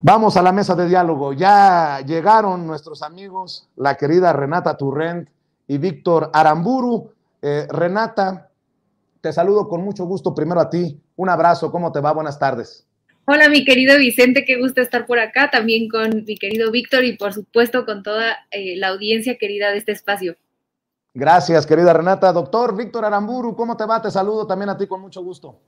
Vamos a la mesa de diálogo. Ya llegaron nuestros amigos, la querida Renata Turrent y Víctor Aramburu. Eh, Renata, te saludo con mucho gusto primero a ti. Un abrazo, ¿cómo te va? Buenas tardes. Hola, mi querido Vicente, qué gusto estar por acá, también con mi querido Víctor y por supuesto con toda eh, la audiencia querida de este espacio. Gracias, querida Renata. Doctor Víctor Aramburu, ¿cómo te va? Te saludo también a ti con mucho gusto.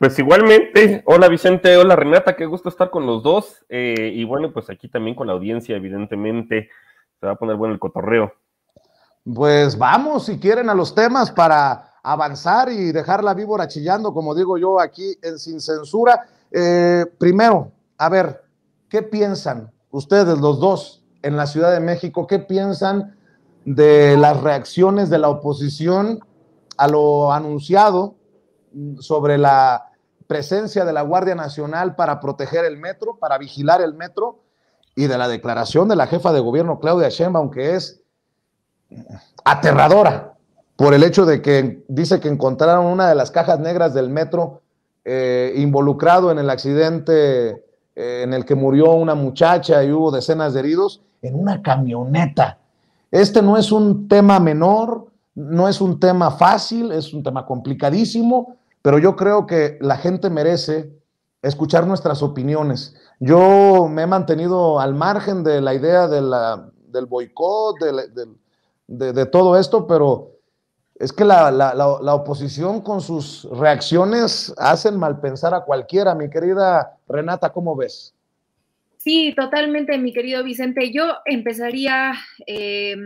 Pues igualmente, hola Vicente, hola Renata, qué gusto estar con los dos. Eh, y bueno, pues aquí también con la audiencia, evidentemente, se va a poner bueno el cotorreo. Pues vamos, si quieren, a los temas para avanzar y dejar la víbora chillando, como digo yo aquí en Sin Censura. Eh, primero, a ver, ¿qué piensan ustedes los dos en la Ciudad de México? ¿Qué piensan de las reacciones de la oposición a lo anunciado sobre la presencia de la Guardia Nacional para proteger el metro, para vigilar el metro, y de la declaración de la jefa de gobierno Claudia Sheinbaum, que es aterradora por el hecho de que dice que encontraron una de las cajas negras del metro eh, involucrado en el accidente eh, en el que murió una muchacha y hubo decenas de heridos en una camioneta. Este no es un tema menor, no es un tema fácil, es un tema complicadísimo pero yo creo que la gente merece escuchar nuestras opiniones. Yo me he mantenido al margen de la idea de la, del boicot, de, todo esto, pero es que la, oposición con sus reacciones hacen mal pensar a cualquiera. Mi querida Renata, ¿cómo ves? Sí, totalmente, mi querido Vicente. Yo empezaría eh,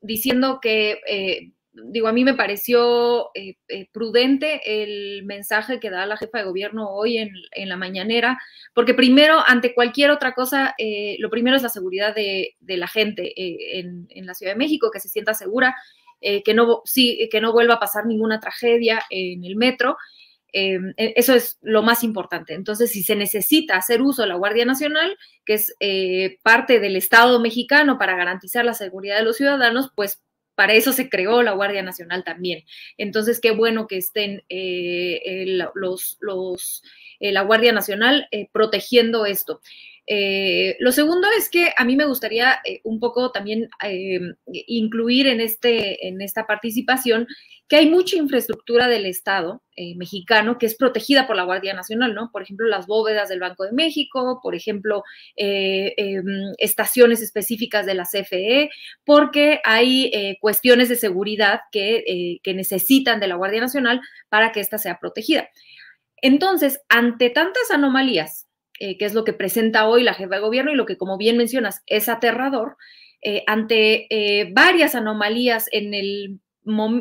diciendo que... Eh, digo, a mí me pareció eh, eh, prudente el mensaje que da la jefa de gobierno hoy en, la mañanera, porque primero, ante cualquier otra cosa, eh, lo primero es la seguridad de, la gente en, en, la Ciudad de México, que se sienta segura, que, no, sí, que no vuelva a pasar ninguna tragedia en el metro. E, eso es lo más importante. Entonces, si se necesita hacer uso de la Guardia Nacional, que es parte del Estado mexicano para garantizar la seguridad de los ciudadanos, pues para eso se creó la Guardia Nacional también. Entonces, qué bueno que estén eh, eh, los, los eh, la Guardia Nacional protegiendo esto. Eh, lo segundo es que a mí me gustaría eh, un poco también eh, incluir en, este, en esta participación que hay mucha infraestructura del Estado mexicano que es protegida por la Guardia Nacional, ¿no? Por ejemplo, las bóvedas del Banco de México, por ejemplo, em, estaciones específicas de la CFE, porque hay cuestiones de seguridad que, que necesitan de la Guardia Nacional para que ésta sea protegida. Entonces, ante tantas anomalías eh, que es lo que presenta hoy la jefa de gobierno y lo que, como bien mencionas, es aterrador, eh, ante eh, varias anomalías en el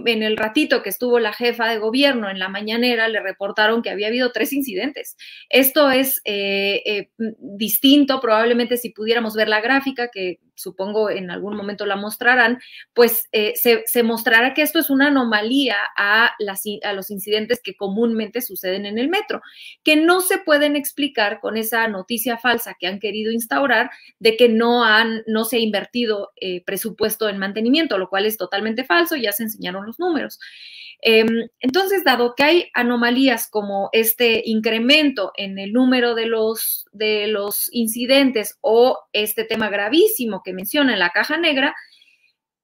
en el ratito que estuvo la jefa de gobierno en la mañanera, le reportaron que había habido tres incidentes. Esto es eh, eh, distinto, probablemente si pudiéramos ver la gráfica, que supongo en algún momento la mostrarán, pues eh, se, mostrará que esto es una anomalía a, a los incidentes que comúnmente suceden en el metro, que no se pueden explicar con esa noticia falsa que han querido instaurar de que no, han, no se ha invertido presupuesto en mantenimiento, lo cual es totalmente falso, ya se enseñaron los números. Em, entonces, dado que hay anomalías como este incremento en el número de los, de los incidentes o este tema gravísimo que menciona en la caja negra,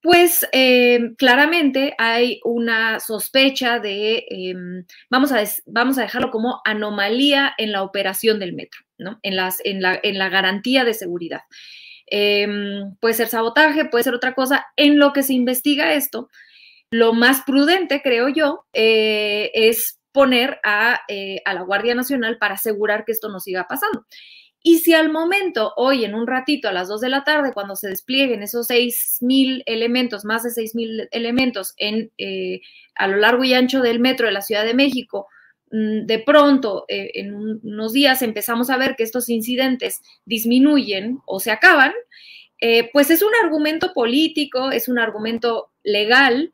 pues em, claramente hay una sospecha de, em, vamos, a vamos a dejarlo como anomalía en la operación del metro, ¿no? en, las, en, la, en la garantía de seguridad. puede ser sabotaje, puede ser otra cosa. En lo que se investiga esto, lo más prudente, creo yo, eh, es poner eh, a, la Guardia Nacional para asegurar que esto no siga pasando. Y si al momento, hoy en un ratito, a las 2 de la tarde, cuando se desplieguen esos 6.000 elementos, más de 6.000 elementos en, eh, a lo largo y ancho del metro de la Ciudad de México, mm, de pronto, en unos días empezamos a ver que estos incidentes disminuyen o se acaban, pues es un argumento político, es un argumento legal,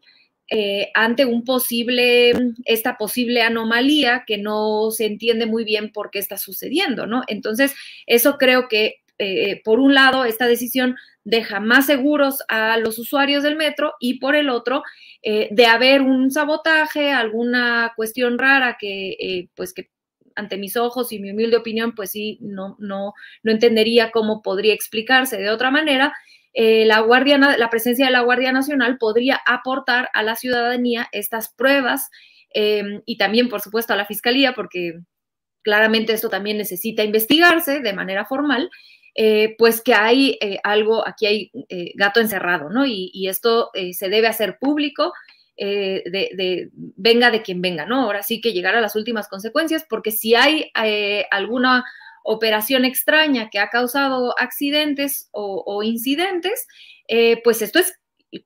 eh, ante un posible, esta posible anomalía que no se entiende muy bien por qué está sucediendo, ¿no? Entonces, eso creo que, eh, por un lado, esta decisión deja más seguros a los usuarios del metro y por el otro, eh, de haber un sabotaje, alguna cuestión rara que, pues, que ante mis ojos y mi humilde opinión, pues sí, no, no, no entendería cómo podría explicarse de otra manera, eh, la, la presencia de la Guardia Nacional podría aportar a la ciudadanía estas pruebas em, y también, por supuesto, a la Fiscalía, porque claramente esto también necesita investigarse de manera formal. Eh, pues que hay eh, algo, aquí hay gato encerrado, ¿no? Y, esto se debe hacer público, de, venga de quien venga, ¿no? Ahora sí que llegar a las últimas consecuencias, porque si hay alguna operación extraña que ha causado accidentes o, incidentes, eh, pues esto es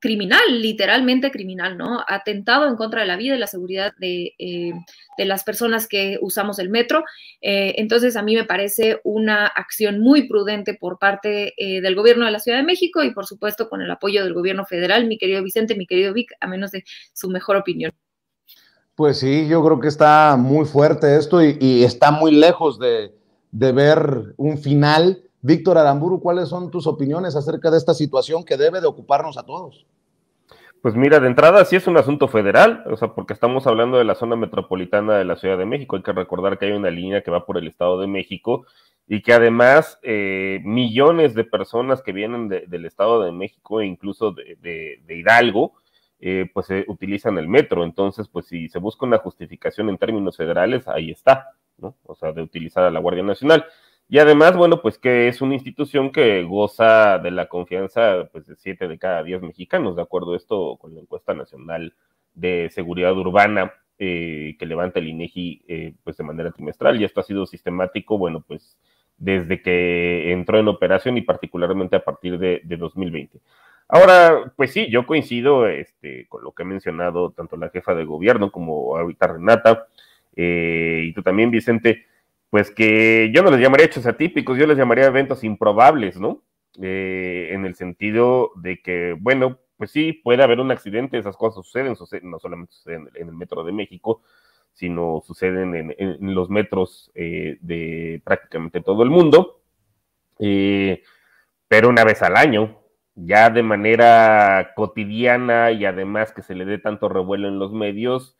criminal, literalmente criminal, ¿no? Atentado en contra de la vida y la seguridad de, eh, las personas que usamos el metro. Eh, entonces, a mí me parece una acción muy prudente por parte del gobierno de la Ciudad de México y, por supuesto, con el apoyo del gobierno federal, mi querido Vicente, mi querido Vic, a menos de su mejor opinión. Pues sí, yo creo que está muy fuerte esto y está muy lejos de, de ver un final. Víctor Aramburu, ¿cuáles son tus opiniones acerca de esta situación que debe de ocuparnos a todos? Pues mira, de entrada sí es un asunto federal, o sea, porque estamos hablando de la zona metropolitana de la Ciudad de México. Hay que recordar que hay una línea que va por el Estado de México y que además eh, millones de personas que vienen del Estado de México e incluso de, Hidalgo, eh, pues eh, utilizan el metro. Entonces, pues si se busca una justificación en términos federales, ahí está. O sea, de utilizar a la Guardia Nacional. Y además, bueno, pues que es una institución que goza de la confianza pues, de siete de cada diez mexicanos, de acuerdo a esto con la encuesta nacional de seguridad urbana eh, que levanta el INEGI eh, pues de manera trimestral. Y esto ha sido sistemático, bueno, pues desde que entró en operación y particularmente a partir de, 2020. Ahora, pues sí, yo coincido este, con lo que ha mencionado tanto la jefa de gobierno como ahorita Renata eh, y tú también, Vicente, pues que yo no les llamaría hechos atípicos, yo les llamaría eventos improbables, ¿no? Eh, en el sentido de que, bueno, pues sí, puede haber un accidente, esas cosas suceden, no solamente suceden en el Metro de México, sino suceden en, los metros eh, de prácticamente todo el mundo, pero una vez al año, ya de manera cotidiana y además que se le dé tanto revuelo en los medios,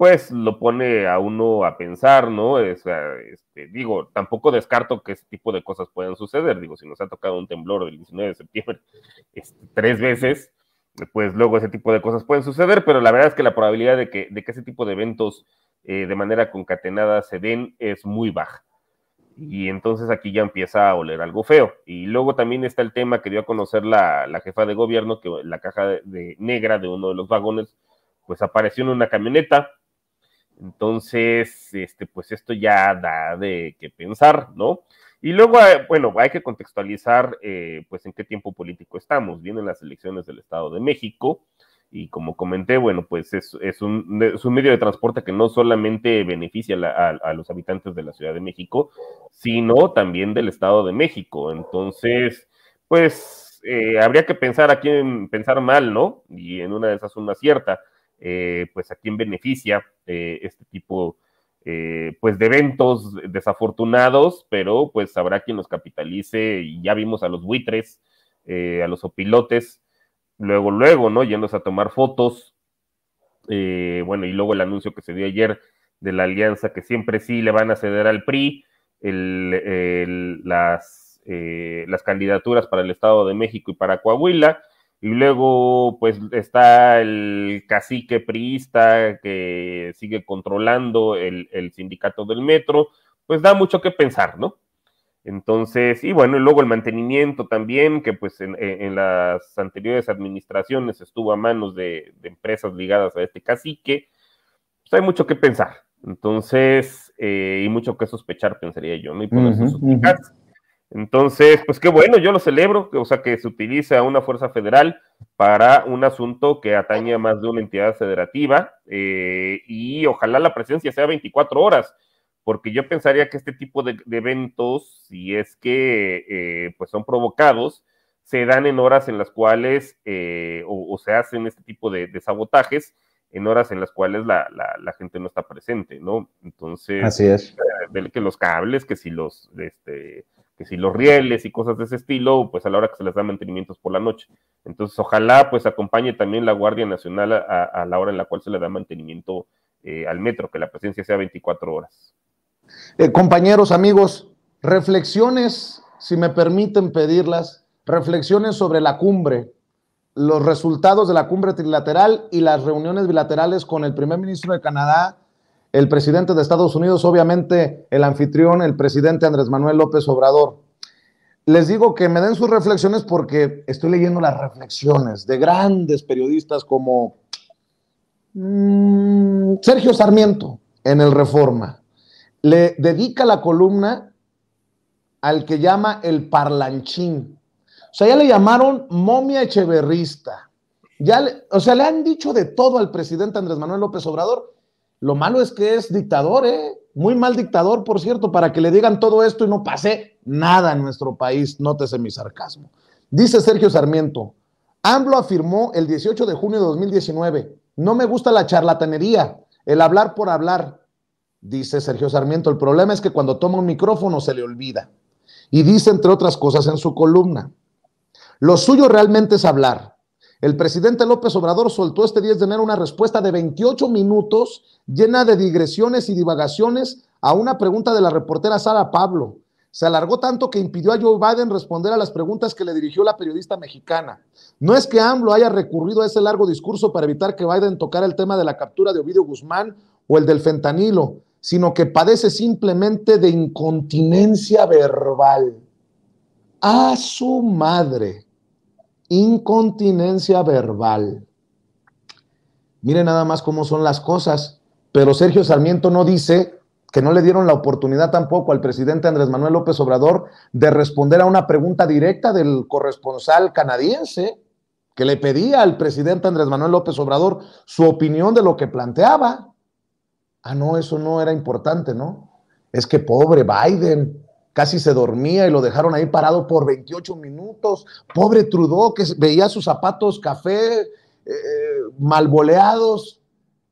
pues lo pone a uno a pensar, ¿no? O este, digo, tampoco descarto que ese tipo de cosas puedan suceder. Digo, si nos ha tocado un temblor del 19 de septiembre este, tres veces, pues luego ese tipo de cosas pueden suceder, pero la verdad es que la probabilidad de que, ese tipo de eventos eh, de manera concatenada se den es muy baja. Y entonces aquí ya empieza a oler algo feo. Y luego también está el tema que dio a conocer la, jefa de gobierno, que la caja negra de uno de los vagones, pues apareció en una camioneta entonces, este, pues esto ya da de qué pensar, ¿no? Y luego, eh, bueno, hay que contextualizar, eh, pues, en qué tiempo político estamos. Vienen las elecciones del Estado de México y como comenté, bueno, pues es, es, un, medio de transporte que no solamente beneficia a, los habitantes de la Ciudad de México, sino también del Estado de México. Entonces, pues, eh, habría que pensar aquí, en, pensar mal, ¿no? Y en una de esas zonas cierta. Eh, pues a quién beneficia eh, este tipo eh, pues de eventos desafortunados, pero pues habrá quien nos capitalice y ya vimos a los buitres, a los opilotes, luego, luego, ¿no? Yéndose a tomar fotos, bueno, y luego el anuncio que se dio ayer de la alianza que siempre sí le van a ceder al PRI, las candidaturas para el Estado de México y para Coahuila, y luego pues está el cacique priista que sigue controlando el, sindicato del metro, pues da mucho que pensar, ¿no? Entonces, y bueno, y luego el mantenimiento también, que pues en, las anteriores administraciones estuvo a manos de, empresas ligadas a este cacique, pues hay mucho que pensar, entonces, eh, y mucho que sospechar, pensaría yo, ¿no? Y por entonces, pues qué bueno, yo lo celebro, o sea, que se utilice a una fuerza federal para un asunto que atañe a más de una entidad federativa eh, y ojalá la presencia sea 24 horas, porque yo pensaría que este tipo de, eventos, si es que eh, pues son provocados, se dan en horas en las cuales eh, o, se hacen este tipo de, sabotajes en horas en las cuales la, la, gente no está presente, ¿no? Entonces, Así es. que los cables, que si los, este, que si los rieles y cosas de ese estilo, pues a la hora que se les da mantenimientos por la noche. Entonces, ojalá pues acompañe también la Guardia Nacional a, la hora en la cual se le da mantenimiento eh, al metro, que la presencia sea 24 horas. Eh, compañeros, amigos, reflexiones, si me permiten pedirlas, reflexiones sobre la cumbre, los resultados de la cumbre trilateral y las reuniones bilaterales con el primer ministro de Canadá, el presidente de Estados Unidos, obviamente el anfitrión, el presidente Andrés Manuel López Obrador. Les digo que me den sus reflexiones porque estoy leyendo las reflexiones de grandes periodistas como mm, Sergio Sarmiento en el Reforma. Le dedica la columna al que llama el parlanchín. O sea, ya le llamaron momia echeverrista. Ya o sea, le han dicho de todo al presidente Andrés Manuel López Obrador lo malo es que es dictador, ¿eh? Muy mal dictador, por cierto, para que le digan todo esto y no pase nada en nuestro país. Nótese mi sarcasmo. Dice Sergio Sarmiento, AMLO afirmó el 18 de junio de 2019, no me gusta la charlatanería, el hablar por hablar. Dice Sergio Sarmiento, el problema es que cuando toma un micrófono se le olvida. Y dice, entre otras cosas, en su columna, lo suyo realmente es hablar, el presidente López Obrador soltó este 10 de enero una respuesta de 28 minutos llena de digresiones y divagaciones a una pregunta de la reportera Sara Pablo. Se alargó tanto que impidió a Joe Biden responder a las preguntas que le dirigió la periodista mexicana. No es que AMLO haya recurrido a ese largo discurso para evitar que Biden tocara el tema de la captura de Ovidio Guzmán o el del fentanilo, sino que padece simplemente de incontinencia verbal. A su madre incontinencia verbal. Miren nada más cómo son las cosas, pero Sergio Sarmiento no dice que no le dieron la oportunidad tampoco al presidente Andrés Manuel López Obrador de responder a una pregunta directa del corresponsal canadiense que le pedía al presidente Andrés Manuel López Obrador su opinión de lo que planteaba. Ah, no, eso no era importante, ¿no? Es que pobre Biden, casi se dormía y lo dejaron ahí parado por 28 minutos. Pobre Trudeau, que veía sus zapatos café eh, malboleados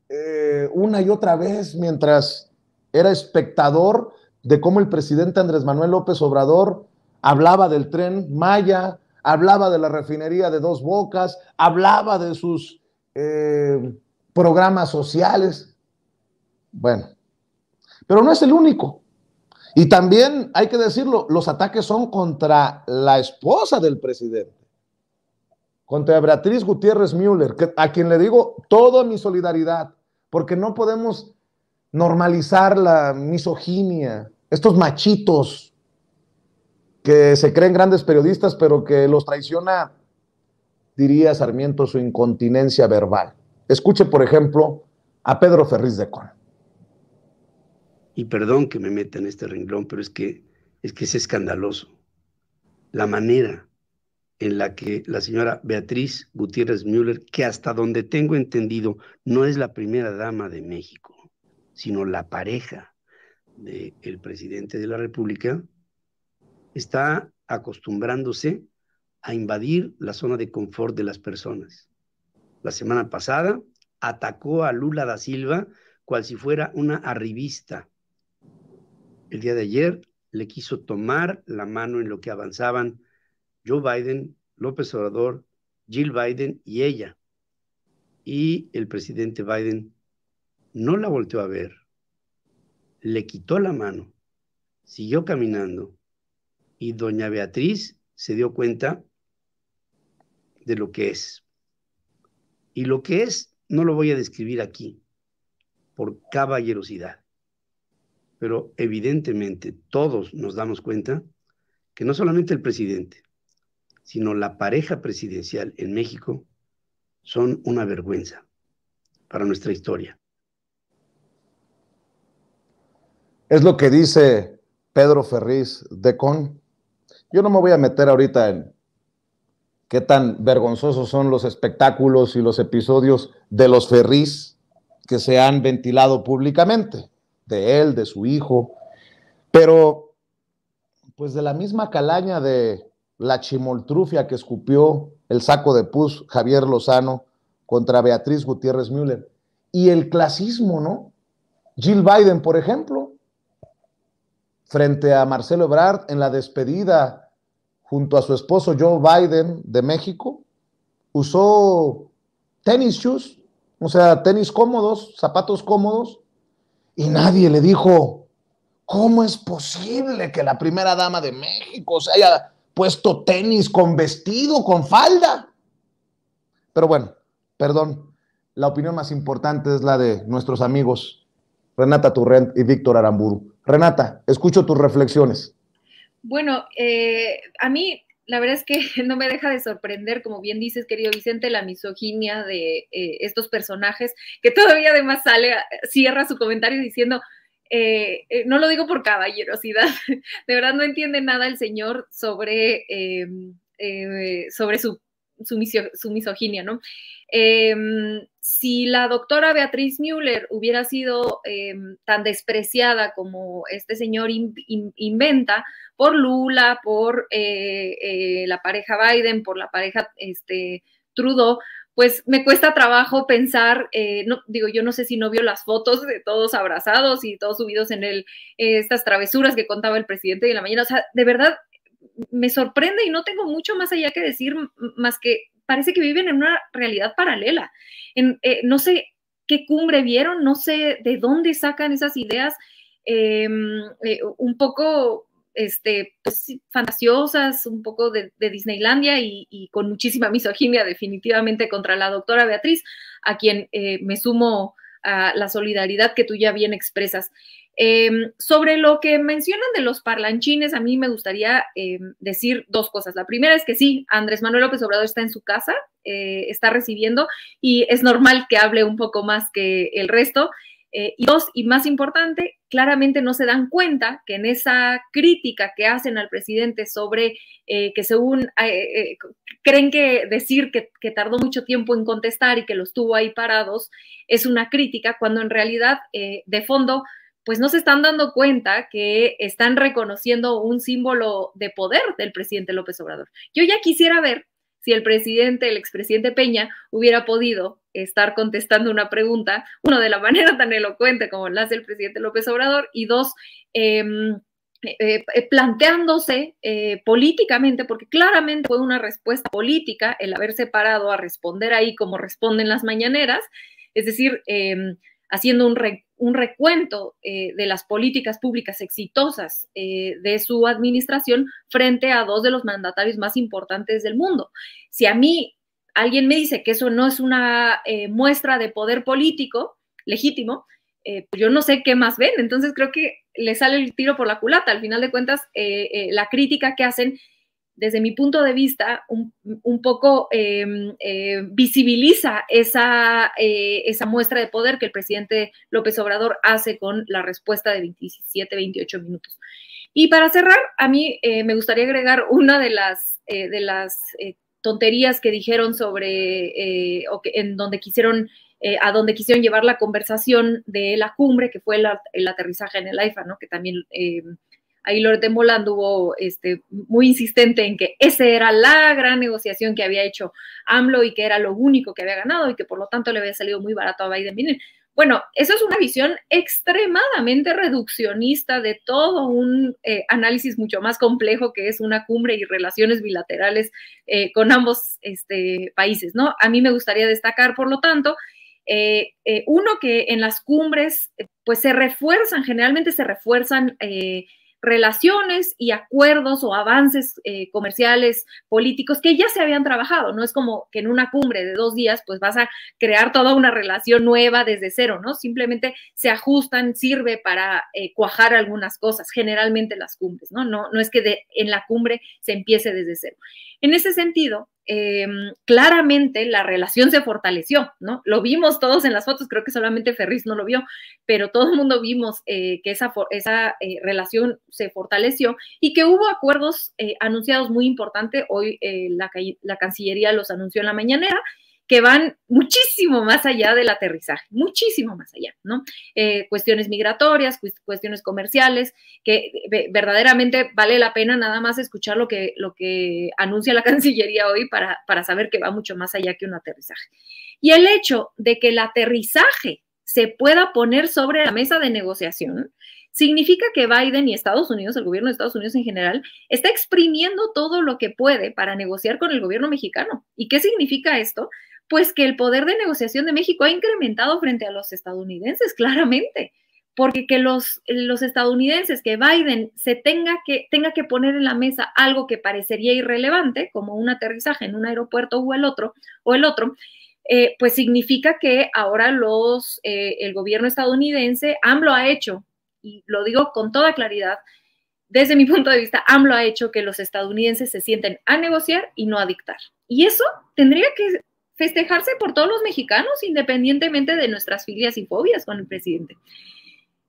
eh, una y otra vez mientras era espectador de cómo el presidente Andrés Manuel López Obrador hablaba del tren Maya, hablaba de la refinería de dos bocas, hablaba de sus eh, programas sociales. Bueno, pero no es el único. Y también hay que decirlo, los ataques son contra la esposa del presidente, contra Beatriz Gutiérrez Müller, a quien le digo toda mi solidaridad, porque no podemos normalizar la misoginia, estos machitos que se creen grandes periodistas, pero que los traiciona, diría Sarmiento, su incontinencia verbal. Escuche, por ejemplo, a Pedro Ferriz de Con y perdón que me meta en este renglón, pero es que, es que es escandaloso la manera en la que la señora Beatriz Gutiérrez Müller, que hasta donde tengo entendido no es la primera dama de México, sino la pareja del presidente de la República, está acostumbrándose a invadir la zona de confort de las personas. La semana pasada atacó a Lula da Silva cual si fuera una arribista el día de ayer le quiso tomar la mano en lo que avanzaban Joe Biden, López Obrador, Jill Biden y ella. Y el presidente Biden no la volteó a ver, le quitó la mano, siguió caminando y doña Beatriz se dio cuenta de lo que es. Y lo que es no lo voy a describir aquí por caballerosidad pero evidentemente todos nos damos cuenta que no solamente el presidente, sino la pareja presidencial en México son una vergüenza para nuestra historia. Es lo que dice Pedro Ferriz de Con. Yo no me voy a meter ahorita en qué tan vergonzosos son los espectáculos y los episodios de los Ferriz que se han ventilado públicamente de él, de su hijo, pero pues de la misma calaña de la chimoltrufia que escupió el saco de pus Javier Lozano contra Beatriz Gutiérrez Müller. Y el clasismo, ¿no? Jill Biden, por ejemplo, frente a Marcelo Ebrard en la despedida junto a su esposo Joe Biden de México, usó tenis shoes, o sea, tenis cómodos, zapatos cómodos, y nadie le dijo, ¿cómo es posible que la primera dama de México se haya puesto tenis con vestido, con falda? Pero bueno, perdón, la opinión más importante es la de nuestros amigos Renata Turrent y Víctor Aramburu. Renata, escucho tus reflexiones. Bueno, eh, a mí la verdad es que no me deja de sorprender, como bien dices, querido Vicente, la misoginia de eh, estos personajes, que todavía además sale, cierra su comentario diciendo, eh, eh, no lo digo por caballerosidad, de verdad no entiende nada el señor sobre, em, sobre su su, misoginia, ¿no? Em, si la doctora Beatriz Müller hubiera sido em, tan despreciada como este señor inventa por Lula, por eh, eh, la pareja Biden, por la pareja este, Trudeau, pues me cuesta trabajo pensar, eh, no, digo, yo no sé si no vio las fotos de todos abrazados y todos subidos en el, estas travesuras que contaba el presidente de la mañana. O sea, de verdad, me sorprende y no tengo mucho más allá que decir, más que parece que viven en una realidad paralela. Eh, no sé qué cumbre vieron, no sé de dónde sacan esas ideas em, eh, un poco este, pues fantasiosas, un poco de, Disneylandia y, y, con muchísima misoginia definitivamente contra la doctora Beatriz, a quien eh, me sumo a la solidaridad que tú ya bien expresas. Em, sobre lo que mencionan de los parlanchines, a mí me gustaría em, decir dos cosas. La primera es que sí, Andrés Manuel López Obrador está en su casa, eh, está recibiendo y es normal que hable un poco más que el resto. Eh, y dos, y más importante, claramente no se dan cuenta que en esa crítica que hacen al presidente sobre eh, que según creen que decir que, que, tardó mucho tiempo en contestar y que los tuvo ahí parados es una crítica, cuando en realidad de fondo pues no se están dando cuenta que están reconociendo un símbolo de poder del presidente López Obrador. Yo ya quisiera ver si el presidente, el expresidente Peña, hubiera podido estar contestando una pregunta, uno, de la manera tan elocuente como la hace el presidente López Obrador, y dos, em, eh, eh, eh, planteándose políticamente, porque claramente fue una respuesta política el haberse parado a responder ahí como responden las mañaneras, es decir, em, haciendo un, recuento eh, de las políticas públicas exitosas eh, de su administración frente a dos de los mandatarios más importantes del mundo. Si a mí alguien me dice que eso no es una eh, muestra de poder político legítimo, pues yo no sé qué más ven. Entonces creo que le sale el tiro por la culata. Al final de cuentas, la crítica que hacen desde mi punto de vista, un, poco em, eh, visibiliza esa, eh, esa muestra de poder que el presidente López Obrador hace con la respuesta de 27, 28 minutos. Y para cerrar, a mí eh, me gustaría agregar una de las, de las tonterías que dijeron sobre, o en donde quisieron a donde quisieron llevar la conversación de la cumbre, que fue el, aterrizaje en el AIFA, que también em, ahí Lord Moland hubo este, muy insistente en que esa era la gran negociación que había hecho AMLO y que era lo único que había ganado y que por lo tanto le había salido muy barato a Biden. bueno, eso es una visión extremadamente reduccionista de todo un eh, análisis mucho más complejo que es una cumbre y relaciones bilaterales eh, con ambos este, países, ¿no? A mí me gustaría destacar, por lo tanto, eh, uno que en las cumbres, pues se refuerzan, generalmente se refuerzan relaciones y acuerdos o avances eh, comerciales, políticos que ya se habían trabajado. No es como que en una cumbre de dos días, pues vas a crear toda una relación nueva desde cero, ¿no? Simplemente se ajustan, sirve para eh, cuajar algunas cosas, generalmente las cumbres, ¿no? No, no es que en la cumbre se empiece desde cero. En ese sentido, Em, claramente la relación se fortaleció, ¿no? Lo vimos todos en las fotos, creo que solamente Ferris no lo vio, pero todo el mundo vimos eh, que esa, esa eh, relación se fortaleció y que hubo acuerdos eh, anunciados muy importantes. Hoy la, la Cancillería los anunció en la mañanera que van muchísimo más allá del aterrizaje, muchísimo más allá, ¿no? Eh, cuestiones migratorias, cuestiones comerciales, que verdaderamente vale la pena nada más escuchar lo que, lo que anuncia la Cancillería hoy para, para saber que va mucho más allá que un aterrizaje. Y el hecho de que el aterrizaje se pueda poner sobre la mesa de negociación, significa que Biden y Estados Unidos, el gobierno de Estados Unidos en general, está exprimiendo todo lo que puede para negociar con el gobierno mexicano. ¿Y qué significa esto? pues que el poder de negociación de México ha incrementado frente a los estadounidenses, claramente, porque que los, los estadounidenses, que Biden se tenga que, tenga que poner en la mesa algo que parecería irrelevante, como un aterrizaje en un aeropuerto o el otro, o el otro eh, pues significa que ahora los, eh, el gobierno estadounidense, AMLO ha hecho, y lo digo con toda claridad, desde mi punto de vista, AMLO ha hecho que los estadounidenses se sienten a negociar y no a dictar. Y eso tendría que festejarse por todos los mexicanos, independientemente de nuestras filias y fobias con el presidente.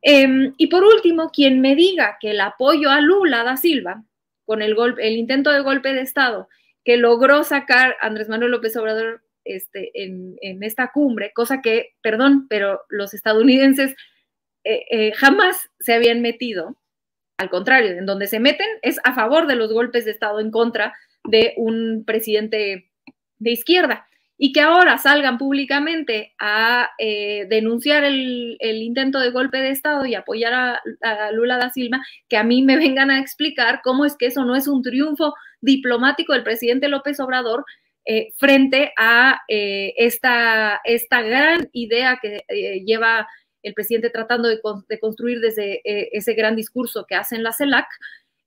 Em, y por último, quien me diga que el apoyo a Lula da Silva, con el, golpe, el intento de golpe de Estado que logró sacar Andrés Manuel López Obrador este, en, esta cumbre, cosa que, perdón, pero los estadounidenses eh, eh, jamás se habían metido, al contrario, en donde se meten es a favor de los golpes de Estado en contra de un presidente de izquierda y que ahora salgan públicamente a eh, denunciar el, intento de golpe de Estado y apoyar a, Lula da Silva, que a mí me vengan a explicar cómo es que eso no es un triunfo diplomático del presidente López Obrador eh, frente a eh, esta, esta, gran idea que lleva el presidente tratando de, de construir desde ese gran discurso que hace en la CELAC,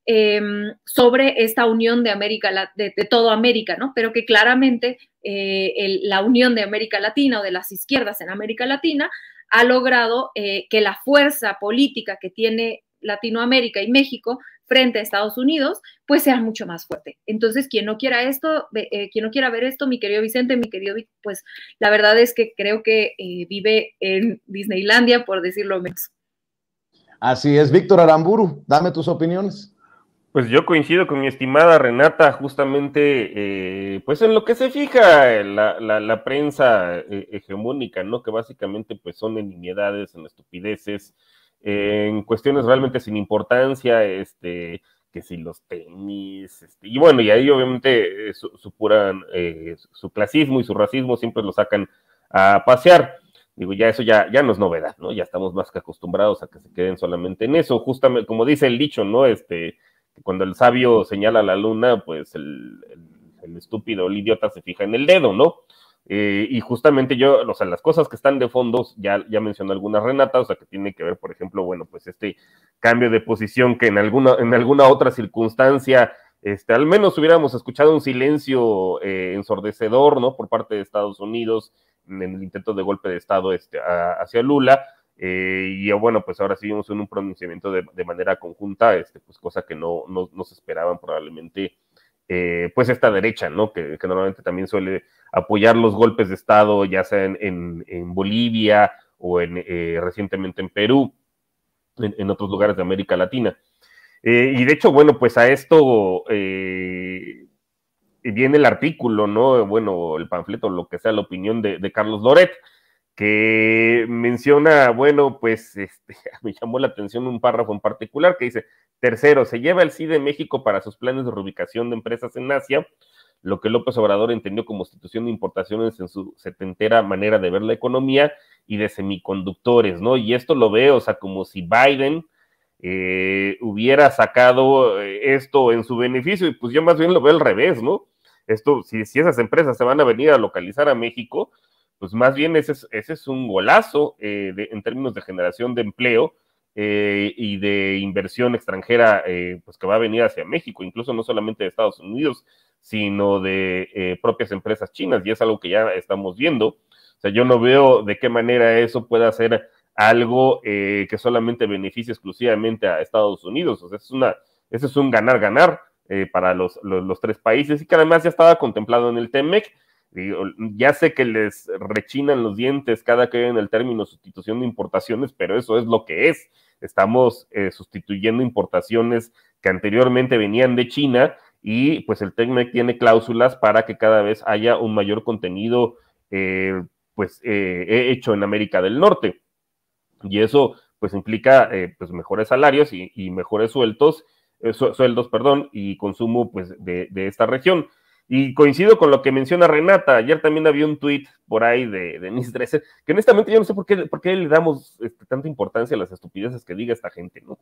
Em, sobre esta unión de América, de, de toda América, ¿no? Pero que claramente eh, la unión de América Latina o de las izquierdas en América Latina ha logrado eh, que la fuerza política que tiene Latinoamérica y México frente a Estados Unidos, pues sea mucho más fuerte. Entonces, quien no quiera esto, eh, quien no quiera ver esto, mi querido Vicente, mi querido, pues la verdad es que creo que vive en Disneylandia, por decirlo menos. Así es, Víctor Aramburu, dame tus opiniones. Pues yo coincido con mi estimada Renata, justamente, eh, pues en lo que se fija eh, la, prensa eh, hegemónica, ¿no? Que básicamente pues son en nimiedades, en estupideces, en cuestiones realmente sin importancia, este, que si los tenis, este, y bueno, y ahí obviamente su, pura, su clasismo y su racismo siempre lo sacan a pasear. Digo, ya eso ya, ya no es novedad, ¿no? Ya estamos más que acostumbrados a que se queden solamente en eso, justamente como dice el dicho, ¿no? Este, cuando el sabio señala la luna, pues el, estúpido, el idiota se fija en el dedo, ¿no? Eh, y justamente yo, o sea, las cosas que están de fondos, ya, ya mencionó algunas Renata, o sea, que tiene que ver, por ejemplo, bueno, pues este cambio de posición que en alguna, en alguna otra circunstancia, este, al menos hubiéramos escuchado un silencio eh, ensordecedor, ¿no? Por parte de Estados Unidos en el intento de golpe de Estado este, hacia Lula, eh, y bueno, pues ahora sí vimos un, pronunciamiento de, manera conjunta, este, pues cosa que no, no, se esperaban probablemente, eh, pues esta derecha, ¿no? Que, normalmente también suele apoyar los golpes de Estado, ya sea en, Bolivia o en, eh, recientemente en Perú, en, otros lugares de América Latina. y de hecho, bueno, pues a esto viene el artículo, ¿no? Bueno, el panfleto, lo que sea, la opinión de, de Carlos Loret que menciona, bueno, pues este, me llamó la atención un párrafo en particular que dice, tercero, se lleva el CID de México para sus planes de reubicación de empresas en Asia, lo que López Obrador entendió como sustitución de importaciones en su setentera manera de ver la economía y de semiconductores, ¿no? Y esto lo veo, o sea, como si Biden eh, hubiera sacado eh, esto en su beneficio, y pues yo más bien lo veo al revés, ¿no? Esto, si esas empresas se van a venir a localizar a México, pues más bien ese es, un golazo eh, en términos de generación de empleo eh, y de inversión extranjera eh, pues que va a venir hacia México, incluso no solamente de Estados Unidos, sino de propias empresas chinas, y es algo que ya estamos viendo. O sea, yo no veo de qué manera eso pueda ser algo que solamente beneficie exclusivamente a Estados Unidos. O sea, es una, ese es un ganar-ganar para los, los, tres países y que además ya estaba contemplado en el TEMEC ya sé que les rechinan los dientes cada que en el término sustitución de importaciones, pero eso es lo que es. Estamos eh, sustituyendo importaciones que anteriormente venían de China y pues el TECMEC tiene cláusulas para que cada vez haya un mayor contenido eh, pues eh, hecho en América del Norte. Y eso pues implica pues mejores salarios y, mejores sueldos, sueldos, perdón, y consumo pues de esta región. Y coincido con lo que menciona Renata. Ayer también había un tweet por ahí de, de Miss que honestamente yo no sé por qué, le damos este, tanta importancia a las estupideces que diga esta gente, ¿no?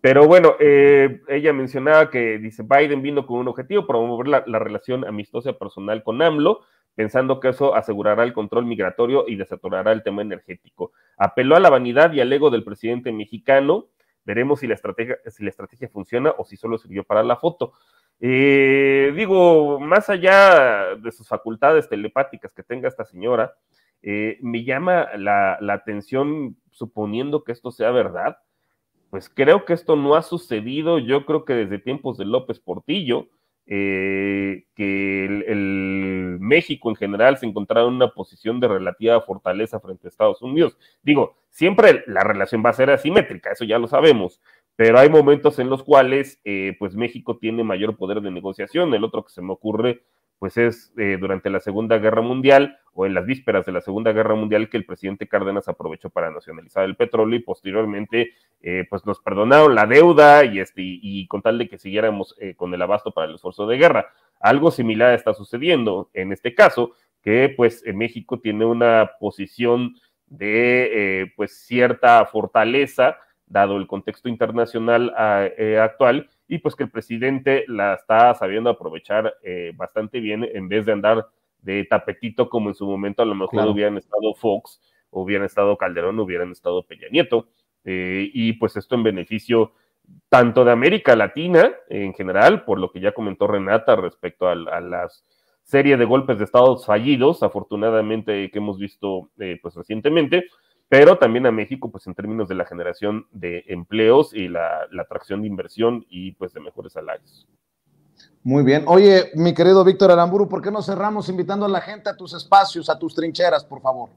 Pero bueno, eh, ella mencionaba que dice Biden vino con un objetivo, promover la, relación amistosa personal con AMLO, pensando que eso asegurará el control migratorio y desaturará el tema energético. Apeló a la vanidad y al ego del presidente mexicano. Veremos si la estrategia, si la estrategia funciona o si solo sirvió para la foto. Eh, digo, más allá de sus facultades telepáticas que tenga esta señora, eh, me llama la, atención, suponiendo que esto sea verdad, pues creo que esto no ha sucedido, yo creo que desde tiempos de López Portillo, eh, que el, el, México en general se encontraba en una posición de relativa fortaleza frente a Estados Unidos. Digo, siempre la relación va a ser asimétrica, eso ya lo sabemos, pero hay momentos en los cuales eh, pues México tiene mayor poder de negociación. El otro que se me ocurre pues es eh, durante la Segunda Guerra Mundial o en las vísperas de la Segunda Guerra Mundial que el presidente Cárdenas aprovechó para nacionalizar el petróleo y posteriormente eh, pues nos perdonaron la deuda y, este, y, con tal de que siguiéramos con el abasto para el esfuerzo de guerra. Algo similar está sucediendo en este caso, que pues México tiene una posición de pues cierta fortaleza dado el contexto internacional ah, eh, actual y pues que el presidente la está sabiendo aprovechar eh, bastante bien en vez de andar de tapetito como en su momento a lo mejor hubieran estado Fox, hubieran estado Calderón, hubieran estado Peña Nieto. Eh, y pues esto en beneficio tanto de América Latina en general, por lo que ya comentó Renata respecto a, las serie de golpes de estados fallidos, afortunadamente, que hemos visto pues recientemente, pero también a México, pues en términos de la generación de empleos y la, atracción de inversión y pues de mejores salarios. Muy bien. Oye, mi querido Víctor Aramburu, ¿por qué no cerramos invitando a la gente a tus espacios, a tus trincheras, por favor?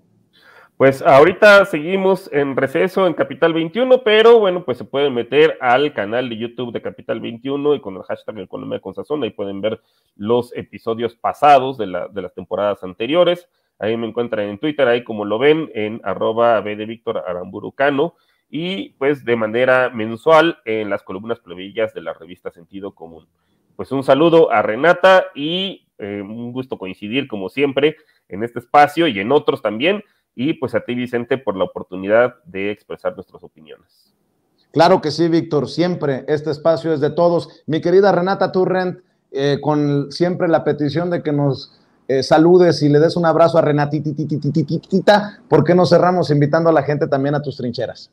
Pues ahorita seguimos en receso en Capital 21, pero bueno, pues se pueden meter al canal de YouTube de Capital 21 y con el hashtag Economía con Sazón, ahí pueden ver los episodios pasados de, de las temporadas anteriores. Ahí me encuentran en Twitter, ahí como lo ven, en arroba B de Víctor Aramburucano. Y pues de manera mensual en las columnas plebillas de la revista Sentido Común. Pues un saludo a Renata y eh, un gusto coincidir como siempre en este espacio y en otros también. Y pues a ti, Vicente, por la oportunidad de expresar nuestras opiniones. Claro que sí, Víctor, siempre este espacio es de todos. Mi querida Renata Turrent, eh, con siempre la petición de que nos eh, saludes y le des un abrazo a Renatititititita, ¿por qué no cerramos invitando a la gente también a tus trincheras?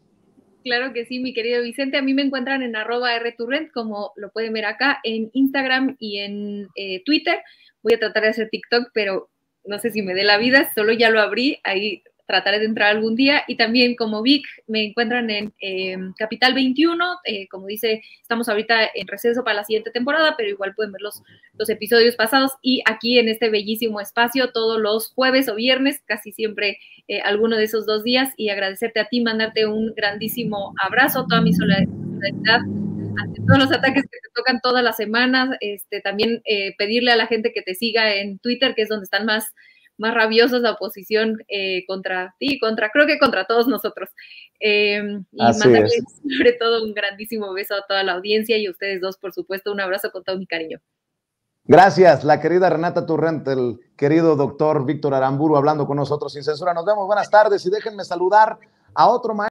Claro que sí, mi querido Vicente. A mí me encuentran en arroba rturrent, como lo pueden ver acá, en Instagram y en eh, Twitter. Voy a tratar de hacer TikTok, pero no sé si me dé la vida, solo ya lo abrí, ahí trataré de entrar algún día. Y también como Vic, me encuentran en em, Capital 21. Eh, como dice, estamos ahorita en receso para la siguiente temporada, pero igual pueden ver los, los episodios pasados y aquí en este bellísimo espacio todos los jueves o viernes, casi siempre eh, alguno de esos dos días. Y agradecerte a ti, mandarte un grandísimo abrazo, toda mi solidaridad ante todos los ataques que te tocan todas las semanas, este, también eh, pedirle a la gente que te siga en Twitter, que es donde están más más rabiosa la oposición eh, contra ti, contra, creo que contra todos nosotros. Em, y más mandarles sobre todo un grandísimo beso a toda la audiencia y a ustedes dos, por supuesto, un abrazo con todo mi cariño. Gracias, la querida Renata Turrent, el querido doctor Víctor Aramburu hablando con nosotros sin censura. Nos vemos, buenas tardes y déjenme saludar a otro maestro.